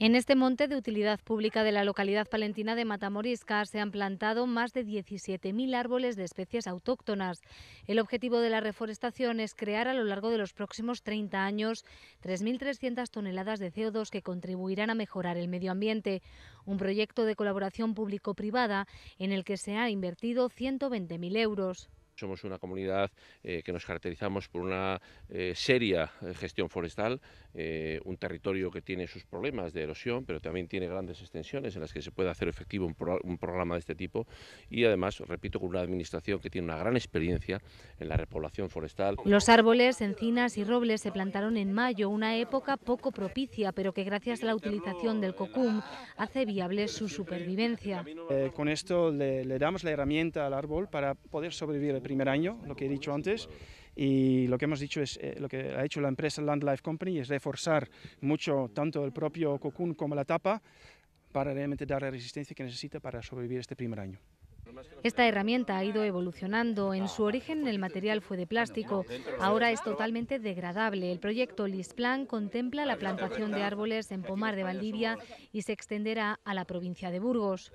En este monte de utilidad pública de la localidad palentina de Matamorisca se han plantado más de 17.000 árboles de especies autóctonas. El objetivo de la reforestación es crear a lo largo de los próximos 30 años 3.300 toneladas de CO2 que contribuirán a mejorar el medio ambiente. Un proyecto de colaboración público-privada en el que se han invertido 120.000 euros. Somos una comunidad eh, que nos caracterizamos por una eh, seria eh, gestión forestal, un territorio que tiene sus problemas de erosión, pero también tiene grandes extensiones en las que se puede hacer efectivo un, programa de este tipo y además, repito, con una administración que tiene una gran experiencia en la repoblación forestal. Los árboles, encinas y robles se plantaron en mayo, una época poco propicia, pero que gracias a la utilización del COCUM hace viable su supervivencia. con esto le, le, damos la herramienta al árbol para poder sobrevivir primer año, lo que he dicho antes. Y lo que hemos dicho es, eh, lo que ha hecho la empresa Land Life Company es reforzar mucho tanto el propio cocún como la tapa para realmente dar la resistencia que necesita para sobrevivir este primer año. Esta herramienta ha ido evolucionando. En su origen el material fue de plástico. Ahora es totalmente degradable. El proyecto Lisplan contempla la plantación de árboles en Pomar de Valdivia y se extenderá a la provincia de Burgos.